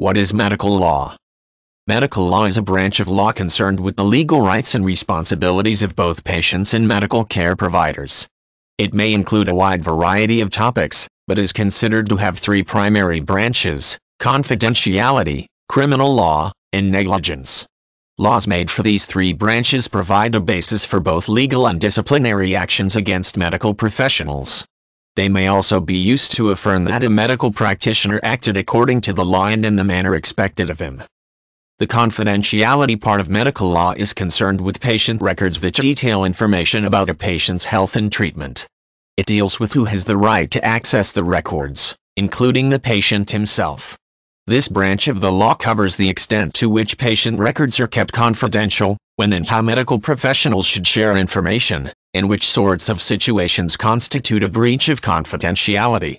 What is medical law? Medical law is a branch of law concerned with the legal rights and responsibilities of both patients and medical care providers. It may include a wide variety of topics, but is considered to have three primary branches confidentiality, criminal law, and negligence. Laws made for these three branches provide a basis for both legal and disciplinary actions against medical professionals. They may also be used to affirm that a medical practitioner acted according to the law and in the manner expected of him. The confidentiality part of medical law is concerned with patient records that detail information about a patient's health and treatment. It deals with who has the right to access the records, including the patient himself. This branch of the law covers the extent to which patient records are kept confidential, when and how medical professionals should share information, in which sorts of situations constitute a breach of confidentiality.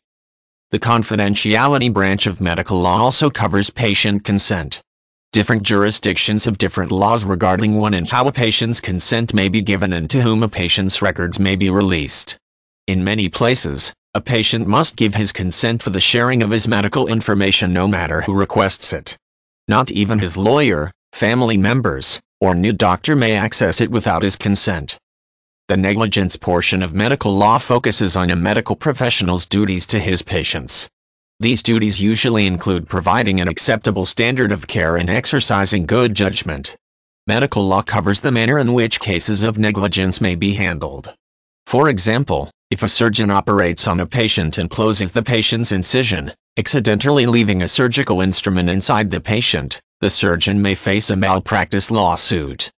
The confidentiality branch of medical law also covers patient consent. Different jurisdictions have different laws regarding when and how a patient's consent may be given and to whom a patient's records may be released. In many places, a patient must give his consent for the sharing of his medical information no matter who requests it. Not even his lawyer, family members, or new doctor may access it without his consent. The negligence portion of medical law focuses on a medical professional's duties to his patients. These duties usually include providing an acceptable standard of care and exercising good judgment. Medical law covers the manner in which cases of negligence may be handled. For example, if a surgeon operates on a patient and closes the patient's incision, accidentally leaving a surgical instrument inside the patient, the surgeon may face a malpractice lawsuit.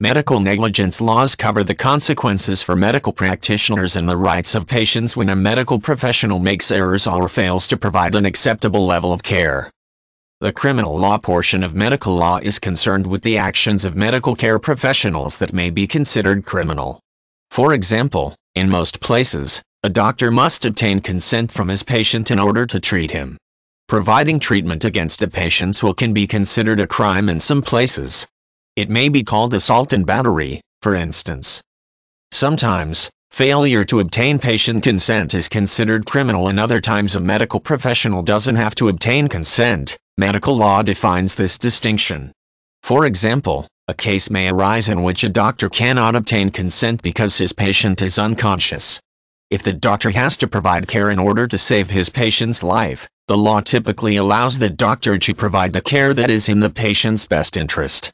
Medical negligence laws cover the consequences for medical practitioners and the rights of patients when a medical professional makes errors or fails to provide an acceptable level of care. The criminal law portion of medical law is concerned with the actions of medical care professionals that may be considered criminal. For example, in most places, a doctor must obtain consent from his patient in order to treat him. Providing treatment against the patient's will can be considered a crime in some places, it may be called assault and battery, for instance. Sometimes, failure to obtain patient consent is considered criminal and other times a medical professional doesn't have to obtain consent. Medical law defines this distinction. For example, a case may arise in which a doctor cannot obtain consent because his patient is unconscious. If the doctor has to provide care in order to save his patient's life, the law typically allows the doctor to provide the care that is in the patient's best interest.